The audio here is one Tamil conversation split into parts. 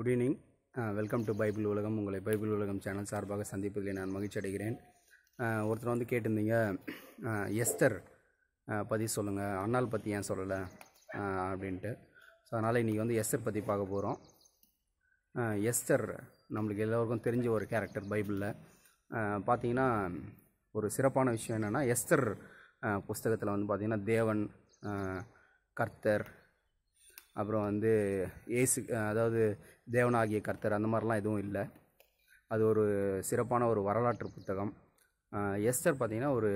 good evening welcome to Bible உலகம் உங்களை பைபிள் உலகம் சேனல் சார்பாக சந்திப்பதில் நான் மகிழ்ச்சி அடைகிறேன் uh, ஒருத்தர் வந்து கேட்டிருந்தீங்க எஸ்தர் uh, uh, பற்றி சொல்லுங்கள் அண்ணால் பற்றி ஏன் சொல்லலை அப்படின்ட்டு ஸோ அதனால் இன்றைக்கி வந்து எஸ்தர் பற்றி பார்க்க போகிறோம் எஸ்தர் நம்மளுக்கு எல்லோருக்கும் தெரிஞ்ச ஒரு கேரக்டர் பைபிளில் பார்த்தீங்கன்னா ஒரு சிறப்பான விஷயம் என்னென்னா எஸ்தர் புஸ்தகத்தில் வந்து பார்த்திங்கன்னா தேவன் கர்த்தர் அப்புறம் வந்து ஏசு அதாவது தேவனாகிய கர்த்தர் அந்த மாதிரிலாம் எதுவும் இல்லை அது ஒரு சிறப்பான ஒரு வரலாற்று புத்தகம் எஸ்டர் பார்த்திங்கன்னா ஒரு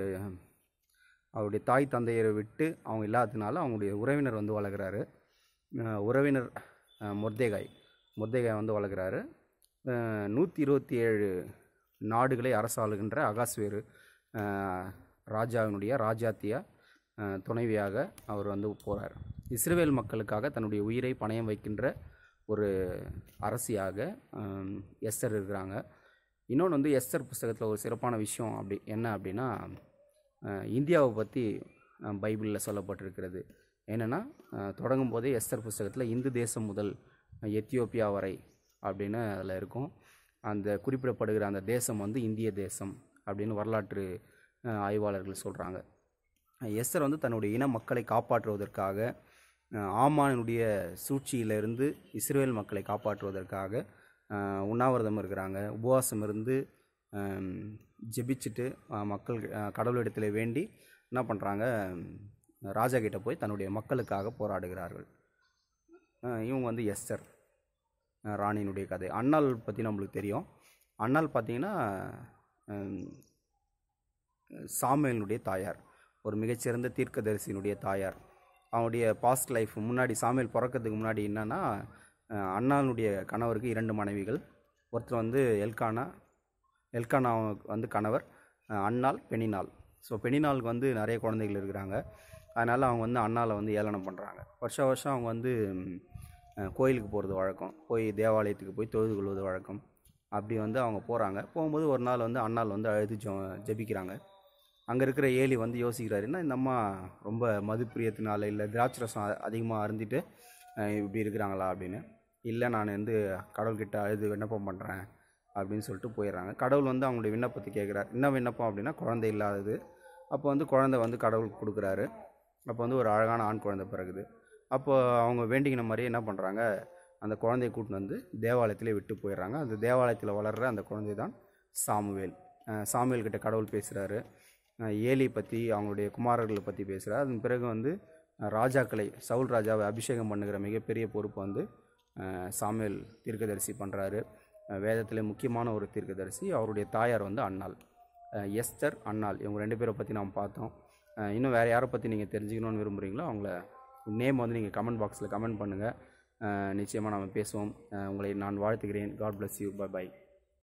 அவருடைய தாய் தந்தையரை விட்டு அவங்க இல்லாததுனால அவங்களுடைய உறவினர் வந்து வளர்கிறாரு உறவினர் முர்தேகாய் முர்தேகாய் வந்து வளர்கிறாரு நூற்றி இருபத்தி ஏழு நாடுகளை அரசாளுகின்ற அகாஸ்வேரு ராஜாவினுடைய ராஜாத்திய துணைவியாக அவர் வந்து போகிறார் இஸ்ரேல் மக்களுக்காக தன்னுடைய உயிரை பணயம் வைக்கின்ற ஒரு அரசியாக எஸ்ஸர் இருக்கிறாங்க இன்னொன்று வந்து எஸ்ஸர் புஸ்தகத்தில் ஒரு சிறப்பான விஷயம் அப்படி என்ன அப்படின்னா இந்தியாவை பற்றி பைபிளில் சொல்லப்பட்டிருக்கிறது என்னென்னா தொடங்கும் போதே எஸ்தர் புஸ்தகத்தில் இந்து தேசம் முதல் எத்தியோப்பியா வரை அப்படின்னு அதில் இருக்கும் அந்த குறிப்பிடப்படுகிற அந்த தேசம் வந்து இந்திய தேசம் அப்படின்னு வரலாற்று ஆய்வாளர்கள் சொல்கிறாங்க எஸ்தர் வந்து தன்னுடைய இன மக்களை காப்பாற்றுவதற்காக ஆமானுடைய சூழ்ச்சியிலிருந்து இஸ்ரேல் மக்களை காப்பாற்றுவதற்காக உண்ணாவிரதம் இருக்கிறாங்க உபவாசம் இருந்து ஜெபிச்சுட்டு மக்கள் கடவுளிடத்தில் வேண்டி என்ன பண்ணுறாங்க ராஜா கிட்ட போய் தன்னுடைய மக்களுக்காக போராடுகிறார்கள் இவங்க வந்து எஸ்டர் ராணியினுடைய கதை அண்ணால் பற்றி நம்மளுக்கு தெரியும் அண்ணால் பார்த்திங்கன்னா சாமியலினுடைய தாயார் ஒரு மிகச்சிறந்த தீர்க்கதரிசியினுடைய தாயார் அவனுடைய பாஸ்ட் லைஃப் முன்னாடி சாமியல் பிறக்கிறதுக்கு முன்னாடி என்னென்னா அண்ணானுடைய கணவருக்கு இரண்டு மனைவிகள் ஒருத்தர் வந்து எல்கானா எல்கானா வந்து கணவர் அண்ணால் பெனினால் ஸோ பெனினாளுக்கு வந்து நிறைய குழந்தைகள் இருக்கிறாங்க அதனால் அவங்க வந்து அண்ணாவில் வந்து ஏளனம் பண்ணுறாங்க வருஷ வருஷம் அவங்க வந்து கோயிலுக்கு போகிறது வழக்கம் போய் தேவாலயத்துக்கு போய் தொழுது கொள்வது வழக்கம் அப்படி வந்து அவங்க போகிறாங்க போகும்போது ஒரு நாள் வந்து அண்ணால் வந்து அழுது ஜெபிக்கிறாங்க அங்கே இருக்கிற ஏலி வந்து யோசிக்கிறாருன்னா இந்த அம்மா ரொம்ப மதுப்பிரியத்தினால இல்லை திராட்சை ரசம் அதிகமாக அருந்திட்டு இப்படி இருக்கிறாங்களா அப்படின்னு இல்லை நான் வந்து கடவுள்கிட்ட அழுது விண்ணப்பம் பண்ணுறேன் அப்படின்னு சொல்லிட்டு போயிடுறாங்க கடவுள் வந்து அவங்களுடைய விண்ணப்பத்தை கேட்குறாரு என்ன விண்ணப்பம் அப்படின்னா குழந்தை இல்லாதது அப்போ வந்து குழந்தை வந்து கடவுள் கொடுக்குறாரு அப்போ வந்து ஒரு அழகான ஆண் குழந்தை பிறகுது அப்போ அவங்க வேண்டிக்கின மாதிரியே என்ன பண்ணுறாங்க அந்த குழந்தைய கூட்டின்னு வந்து தேவாலயத்திலே விட்டு போயிடுறாங்க அந்த தேவாலயத்தில் வளர்கிற அந்த குழந்தை தான் சாமுவேல் சாமுவேல் கடவுள் பேசுகிறாரு ஏலி பற்றி அவங்களுடைய குமாரர்களை பற்றி பேசுகிறார் அதன் பிறகு வந்து ராஜாக்களை சவுல் ராஜாவை அபிஷேகம் பண்ணுகிற மிகப்பெரிய பொறுப்பு வந்து சாமியல் தீர்க்கதரிசி பண்ணுறாரு வேதத்தில் முக்கியமான ஒரு தீர்க்கதரிசி அவருடைய தாயார் வந்து அன்னாள் எஸ்தர் அன்னால் இவங்க ரெண்டு பேரை பற்றி நாம் பார்த்தோம் இன்னும் வேறு யாரை பற்றி நீங்கள் தெரிஞ்சுக்கணும்னு விரும்புகிறீங்களோ அவங்கள நேம் வந்து நீங்கள் கமெண்ட் பாக்ஸில் கமெண்ட் பண்ணுங்கள் நிச்சயமாக நாம் பேசுவோம் உங்களை நான் வாழ்த்துக்கிறேன் God bless you bye by